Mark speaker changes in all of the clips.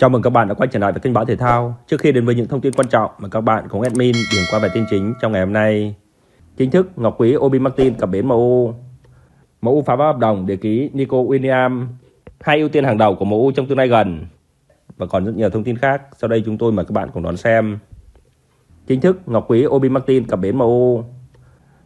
Speaker 1: Chào mừng các bạn đã quay trở lại với kênh báo thể thao. Trước khi đến với những thông tin quan trọng mà các bạn cùng admin điểm qua bài tin chính trong ngày hôm nay. Chính thức Ngọc Quý Obi Martin cập bến MU. MU phá vỡ hợp đồng để ký Nico William, hai ưu tiên hàng đầu của MU trong tương lai gần. Và còn rất nhiều thông tin khác, sau đây chúng tôi mời các bạn cùng đón xem. Chính thức Ngọc Quý Obi Martin cập bến MU.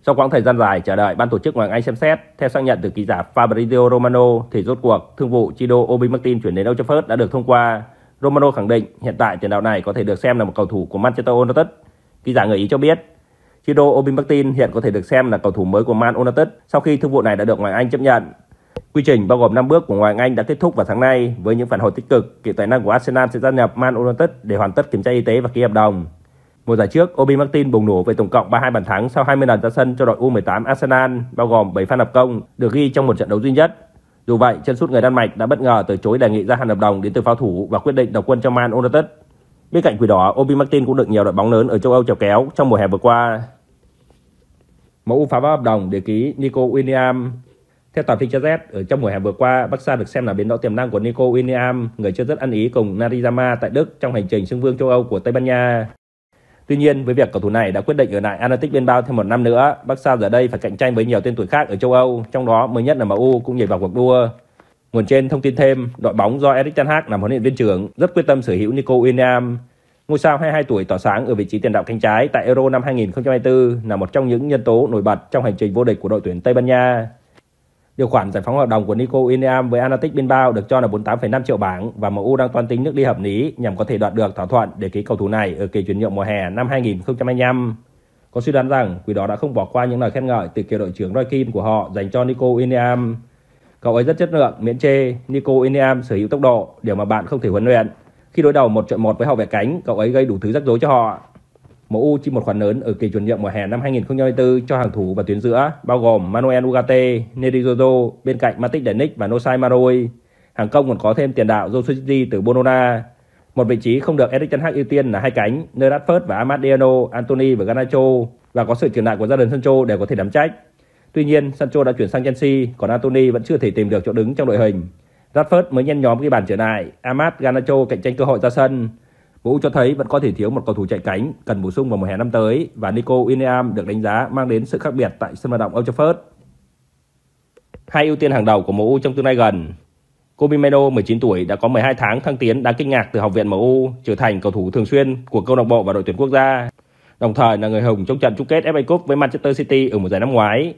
Speaker 1: Sau quãng thời gian dài chờ đợi ban tổ chức Hoàng Anh xem xét, theo xác nhận từ ký giả Fabrizio Romano thì rốt cuộc thương vụ Chido Obi Martin chuyển đến Old Trafford đã được thông qua Romano khẳng định hiện tại tiền đạo này có thể được xem là một cầu thủ của Manchester United. Ký giả người Ý cho biết, Chiro Obimbertin hiện có thể được xem là cầu thủ mới của Man United sau khi thương vụ này đã được ngoại Anh chấp nhận. Quy trình bao gồm 5 bước của ngoại Anh đã kết thúc vào tháng nay với những phản hồi tích cực, cựu tài năng của Arsenal sẽ gia nhập Man United để hoàn tất kiểm tra y tế và ký hợp đồng. Mùa giải trước, Obi Martin bùng nổ với tổng cộng 32 bàn thắng sau 20 lần ra sân cho đội U18 Arsenal, bao gồm 7 pha lập công được ghi trong một trận đấu duy nhất. Dù vậy, chân sút người Đan Mạch đã bất ngờ từ chối đề nghị gia hạn hợp đồng đến từ pháo thủ và quyết định đầu quân cho Man United. Bên cạnh quỷ đỏ, Obi Martin cũng được nhiều đội bóng lớn ở châu Âu chèo kéo trong mùa hè vừa qua. MU phá vỡ hợp đồng để ký Nico William. Theo tạp chí Gazette, ở trong mùa hè vừa qua, Barca được xem là biến động tiềm năng của Nico William, người chưa rất ăn ý cùng Narizama tại Đức trong hành trình xưng vương châu Âu của Tây Ban Nha. Tuy nhiên, với việc cầu thủ này đã quyết định ở lại Atlantic Bilbao thêm một năm nữa, Barca giờ đây phải cạnh tranh với nhiều tên tuổi khác ở châu Âu, trong đó mới nhất là MU cũng nhảy vào cuộc đua. Nguồn trên thông tin thêm, đội bóng do Erik ten Hag làm huấn luyện viên trưởng rất quyết tâm sở hữu Nico William. Ngôi sao 22 tuổi tỏa sáng ở vị trí tiền đạo cánh trái tại Euro năm 2024 là một trong những nhân tố nổi bật trong hành trình vô địch của đội tuyển Tây Ban Nha. Điều khoản giải phóng hợp đồng của Nico William với Anatic Bilbao được cho là 48,5 triệu bảng và MU đang toan tính nước đi hợp lý nhằm có thể đoạt được thỏa thuận để ký cầu thủ này ở kỳ chuyển nhượng mùa hè năm 2025. Có suy đoán rằng quỷ đó đã không bỏ qua những lời khen ngợi từ kiểu đội trưởng Roy Kim của họ dành cho Nico William. Cậu ấy rất chất lượng, miễn chê, Nico William sở hữu tốc độ, điều mà bạn không thể huấn luyện. Khi đối đầu một trận một với hậu vệ cánh, cậu ấy gây đủ thứ rắc rối cho họ. MU chi một khoản lớn ở kỳ chuyển nhượng mùa hè năm 2024 cho hàng thủ và tuyến giữa, bao gồm Manuel Ugarte, Neri Nerizodo, bên cạnh Matic Denick và Nosai Maroi. Hàng công còn có thêm tiền đạo Josuji từ Bonona. Một vị trí không được Erik Ten Hag ưu tiên là hai cánh, nơi Radford và Amadiano, Anthony và Garnacho và có sự trưởng lại của gia đình Sancho đều có thể đảm trách. Tuy nhiên, Sancho đã chuyển sang Chelsea, còn Anthony vẫn chưa thể tìm được chỗ đứng trong đội hình. Radford mới nhen nhóm ghi bàn trở lại, Amad Garnacho cạnh tranh cơ hội ra sân. Vụ cho thấy vẫn có thể thiếu một cầu thủ chạy cánh cần bổ sung vào mùa hè năm tới và Nico William được đánh giá mang đến sự khác biệt tại sân vận động Old Trafford. Hai ưu tiên hàng đầu của MU trong tương lai gần. Kobe Meno 19 tuổi đã có 12 tháng thăng tiến đáng kinh ngạc từ học viện MU trở thành cầu thủ thường xuyên của câu lạc bộ và đội tuyển quốc gia. Đồng thời là người hùng trong trận chung kết FA Cup với Manchester City ở mùa giải năm ngoái.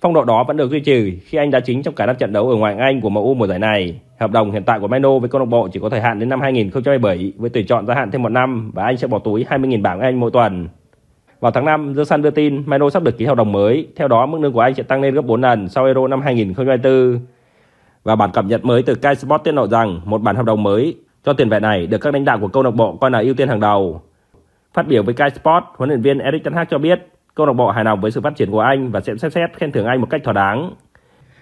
Speaker 1: Phong độ đó vẫn được duy trì khi anh đã chính trong cả năm trận đấu ở ngoại hạng Anh của MU mùa giải này. Hợp đồng hiện tại của Mano với câu lạc bộ chỉ có thời hạn đến năm 2027 với tùy chọn gia hạn thêm một năm và anh sẽ bỏ túi 20.000 bảng Anh mỗi tuần. Vào tháng 5, The Sun đưa tin Mano sắp được ký hợp đồng mới, theo đó mức lương của anh sẽ tăng lên gấp 4 lần sau Euro năm 2024. Và bản cập nhật mới từ Sky Sport tiết lộ rằng một bản hợp đồng mới cho tiền vệ này được các lãnh đạo của câu lạc bộ coi là ưu tiên hàng đầu. Phát biểu với Sky Sport, huấn luyện viên Erik Ten Hag cho biết Câu lạc bộ hài lòng với sự phát triển của anh và sẽ xét xét khen thưởng anh một cách thỏa đáng.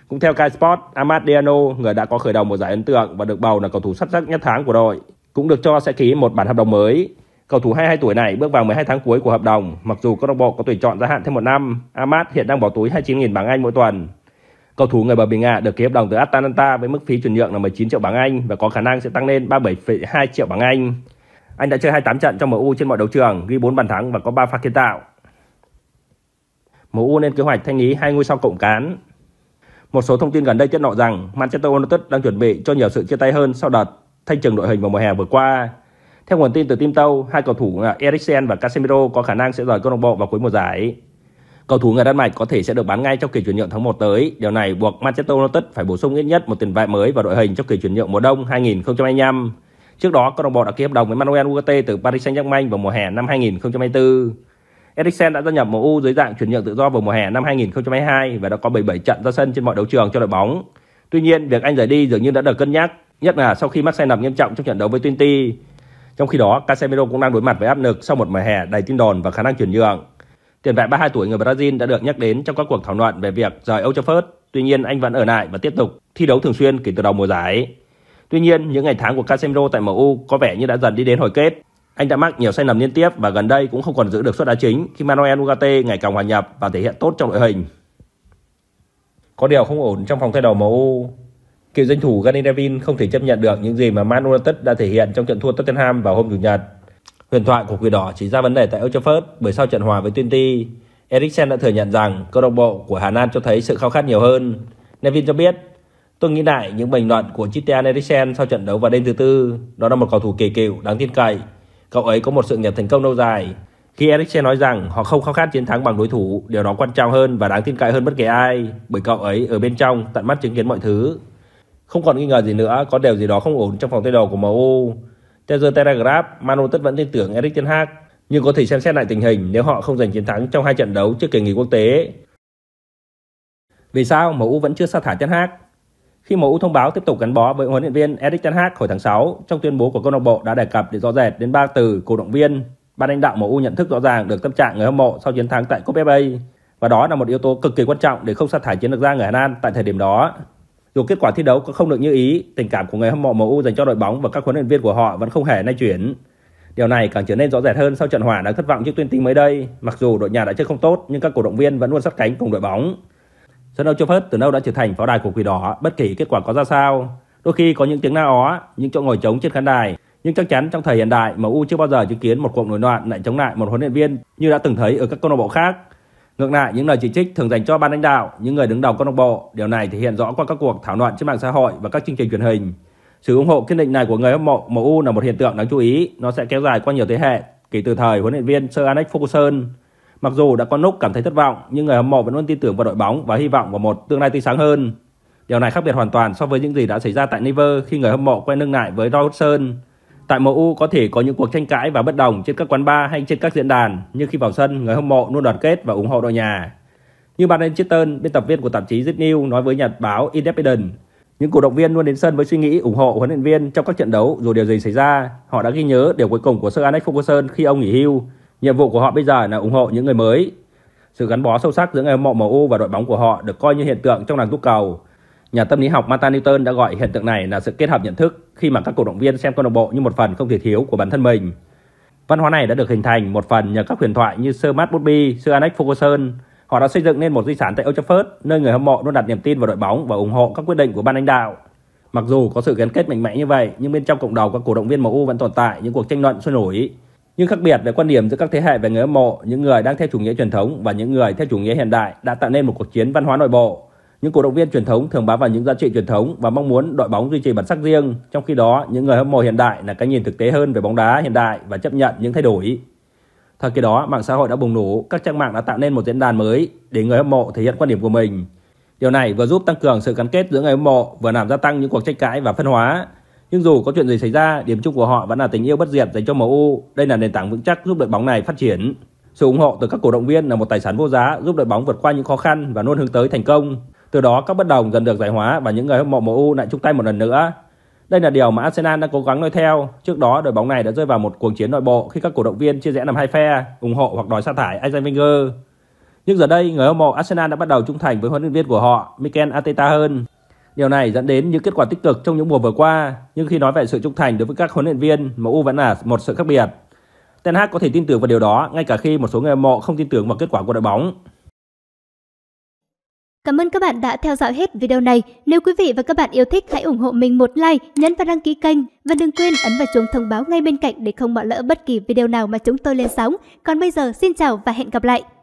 Speaker 1: Cũng theo Sky Sport, Amad Diano, người đã có khởi đầu một giải ấn tượng và được bầu là cầu thủ xuất sắc nhất tháng của đội, cũng được cho sẽ ký một bản hợp đồng mới. Cầu thủ 22 tuổi này bước vào 12 tháng cuối của hợp đồng, mặc dù câu lạc bộ có tuyển chọn gia hạn thêm một năm, Amad hiện đang bỏ túi 29.000 bảng Anh mỗi tuần. Cầu thủ người Bờ Bình Nga được ký hợp đồng từ Atalanta với mức phí chuyển nhượng là 19 triệu bảng Anh và có khả năng sẽ tăng lên 37,2 triệu bảng Anh. Anh đã chơi 28 trận trong MU trên mọi đấu trường, ghi 4 bàn thắng và có 3 pha kiến tạo. MU lên kế hoạch thanh lý hai ngôi sao cộng cán. Một số thông tin gần đây tiết lộ rằng Manchester United đang chuẩn bị cho nhiều sự chia tay hơn sau đợt thanh trừng đội hình vào mùa hè vừa qua. Theo nguồn tin từ Tim Tâu, hai cầu thủ Eriksen và Casemiro có khả năng sẽ rời câu lạc bộ vào cuối mùa giải. Cầu thủ người Đan Mạch có thể sẽ được bán ngay trong kỳ chuyển nhượng tháng 1 tới. Điều này buộc Manchester United phải bổ sung ít nhất một tiền vệ mới vào đội hình trong kỳ chuyển nhượng mùa đông 2025. Trước đó, câu lạc bộ đã ký hợp đồng với Manuel Ugarte từ Paris Saint-Germain vào mùa hè năm 2024. Eriksen đã gia nhập MU dưới dạng chuyển nhượng tự do vào mùa hè năm 2022 và đã có 77 trận ra sân trên mọi đấu trường cho đội bóng. Tuy nhiên, việc anh rời đi dường như đã được cân nhắc, nhất là sau khi mắc sai lầm nghiêm trọng trong trận đấu với Twente. Trong khi đó, Casemiro cũng đang đối mặt với áp lực sau một mùa hè đầy tin đồn và khả năng chuyển nhượng. Tiền vệ 32 tuổi người Brazil đã được nhắc đến trong các cuộc thảo luận về việc rời Old Trafford, tuy nhiên anh vẫn ở lại và tiếp tục thi đấu thường xuyên kể từ đầu mùa giải. Tuy nhiên, những ngày tháng của Casemiro tại MU có vẻ như đã dần đi đến hồi kết anh đã mắc nhiều sai lầm liên tiếp và gần đây cũng không còn giữ được suất đá chính khi Manuel Ugarte ngày càng hòa nhập và thể hiện tốt trong đội hình. Có điều không ổn trong phòng thay đầu MU. Cựu danh thủ Gary Neville không thể chấp nhận được những gì mà Man United đã thể hiện trong trận thua Tottenham vào hôm Chủ nhật. Huyền thoại của Quỷ Đỏ chỉ ra vấn đề tại Old Trafford bởi sau trận hòa với Twente, Eriksen đã thừa nhận rằng câu lạc bộ của Hà Lan cho thấy sự khao khát nhiều hơn. Neville cho biết, tôi nghĩ lại những bình luận của Christian Eriksen sau trận đấu vào đêm thứ tư, đó là một cầu thủ kỳ cựu đáng tin cậy Cậu ấy có một sự nghiệp thành công lâu dài. Khi Eriksen nói rằng họ không khao khát chiến thắng bằng đối thủ, điều đó quan trọng hơn và đáng tin cậy hơn bất kỳ ai, bởi cậu ấy ở bên trong tận mắt chứng kiến mọi thứ. Không còn nghi ngờ gì nữa, có điều gì đó không ổn trong phòng thay đồ của MU. Theo The Telegraph, Manu tất vẫn tin tưởng Erik Ten Hag, nhưng có thể xem xét lại tình hình nếu họ không giành chiến thắng trong hai trận đấu trước kỳ nghỉ quốc tế. Vì sao MU vẫn chưa sa thải Ten Hag? khi MU thông báo tiếp tục gắn bó với huấn luyện viên Erik ten Hag hồi tháng 6. Trong tuyên bố của câu lạc bộ đã đề cập để rõ rệt đến ba từ cổ động viên. Ban lãnh đạo MU nhận thức rõ ràng được tâm trạng người hâm mộ sau chiến thắng tại Cúp FA và đó là một yếu tố cực kỳ quan trọng để không sa thải chiến lược gia người Hà Lan tại thời điểm đó. Dù kết quả thi đấu có không được như ý, tình cảm của người hâm mộ MU dành cho đội bóng và các huấn luyện viên của họ vẫn không hề lay chuyển. Điều này càng trở nên rõ rệt hơn sau trận hòa đáng thất vọng trước Tuyên Tinh mới đây. Mặc dù đội nhà đã chơi không tốt nhưng các cổ động viên vẫn luôn sát cánh cùng đội bóng. Sân Âu Châu Phất từ lâu đã trở thành pháo đài của quỷ đỏ, bất kỳ kết quả có ra sao. Đôi khi có những tiếng na ó, những chỗ ngồi trống trên khán đài, nhưng chắc chắn trong thời hiện đại, MU chưa bao giờ chứng kiến một cuộc nổi loạn lại chống lại một huấn luyện viên như đã từng thấy ở các câu lạc bộ khác. Ngược lại, những lời chỉ trích thường dành cho ban lãnh đạo, những người đứng đầu câu lạc bộ, điều này thể hiện rõ qua các cuộc thảo luận trên mạng xã hội và các chương trình truyền hình. Sự ủng hộ kiên định này của người hâm mộ MU là một hiện tượng đáng chú ý, nó sẽ kéo dài qua nhiều thế hệ, kể từ thời huấn luyện viên Sir Alex Ferguson Mặc dù đã có lúc cảm thấy thất vọng, nhưng người hâm mộ vẫn luôn tin tưởng vào đội bóng và hy vọng vào một tương lai tươi sáng hơn. Điều này khác biệt hoàn toàn so với những gì đã xảy ra tại Never khi người hâm mộ quen nương lại với Roy Hodgson. Tại MU có thể có những cuộc tranh cãi và bất đồng trên các quán bar hay trên các diễn đàn, nhưng khi vào sân, người hâm mộ luôn đoàn kết và ủng hộ đội nhà. Như bạn Alan Chilton, biên tập viên của tạp chí Z News nói với nhật báo Independent, những cổ động viên luôn đến sân với suy nghĩ ủng hộ huấn luyện viên trong các trận đấu dù điều gì xảy ra. Họ đã ghi nhớ điều cuối cùng của Sir Alex Ferguson khi ông nghỉ hưu, Nhiệm vụ của họ bây giờ là ủng hộ những người mới. Sự gắn bó sâu sắc giữa người hâm mộ MU và đội bóng của họ được coi như hiện tượng trong làng túc cầu. Nhà tâm lý học Martin Newton đã gọi hiện tượng này là sự kết hợp nhận thức khi mà các cổ động viên xem câu lạc bộ như một phần không thể thiếu của bản thân mình. Văn hóa này đã được hình thành một phần nhờ các huyền thoại như Sir Matt Busby, Sir Alex Ferguson. Họ đã xây dựng nên một di sản tại Old Trafford, nơi người hâm mộ luôn đặt niềm tin vào đội bóng và ủng hộ các quyết định của ban lãnh đạo. Mặc dù có sự gắn kết mạnh mẽ như vậy, nhưng bên trong cộng đồng các cổ động viên MU vẫn tồn tại những cuộc tranh luận sôi nổi. Nhưng khác biệt về quan điểm giữa các thế hệ về người hâm mộ, những người đang theo chủ nghĩa truyền thống và những người theo chủ nghĩa hiện đại đã tạo nên một cuộc chiến văn hóa nội bộ. Những cổ động viên truyền thống thường bám vào những giá trị truyền thống và mong muốn đội bóng duy trì bản sắc riêng, trong khi đó những người hâm mộ hiện đại là cái nhìn thực tế hơn về bóng đá hiện đại và chấp nhận những thay đổi. Thời kỳ đó, mạng xã hội đã bùng nổ, các trang mạng đã tạo nên một diễn đàn mới để người hâm mộ thể hiện quan điểm của mình. Điều này vừa giúp tăng cường sự gắn kết giữa người hâm mộ, vừa làm gia tăng những cuộc tranh cãi và phân hóa, nhưng dù có chuyện gì xảy ra, điểm chung của họ vẫn là tình yêu bất diệt dành cho MU. Đây là nền tảng vững chắc giúp đội bóng này phát triển. Sự ủng hộ từ các cổ động viên là một tài sản vô giá giúp đội bóng vượt qua những khó khăn và luôn hướng tới thành công. Từ đó các bất đồng dần được giải hóa và những người hâm mộ MU lại chung tay một lần nữa. Đây là điều mà Arsenal đang cố gắng noi theo. Trước đó, đội bóng này đã rơi vào một cuộc chiến nội bộ khi các cổ động viên chia rẽ làm hai phe, ủng hộ hoặc đòi sa thải Arsene Wenger. Nhưng giờ đây, người hâm mộ Arsenal đã bắt đầu trung thành với huấn luyện viên của họ, Mikel Arteta hơn Điều này dẫn đến những kết quả tích cực trong những mùa vừa qua, nhưng khi nói về sự trung thành đối với các huấn luyện viên, MU vẫn là một sự khác biệt. Ten Hag có thể tin tưởng vào điều đó ngay cả khi một số người mộ không tin tưởng vào kết quả của đội bóng. Cảm ơn các bạn đã theo dõi hết video này. Nếu quý vị và các bạn yêu thích hãy ủng hộ mình một like, nhấn và đăng ký kênh và đừng quên ấn vào chuông thông báo ngay bên cạnh để không bỏ lỡ bất kỳ video nào mà chúng tôi lên sóng. Còn bây giờ xin chào và hẹn gặp lại.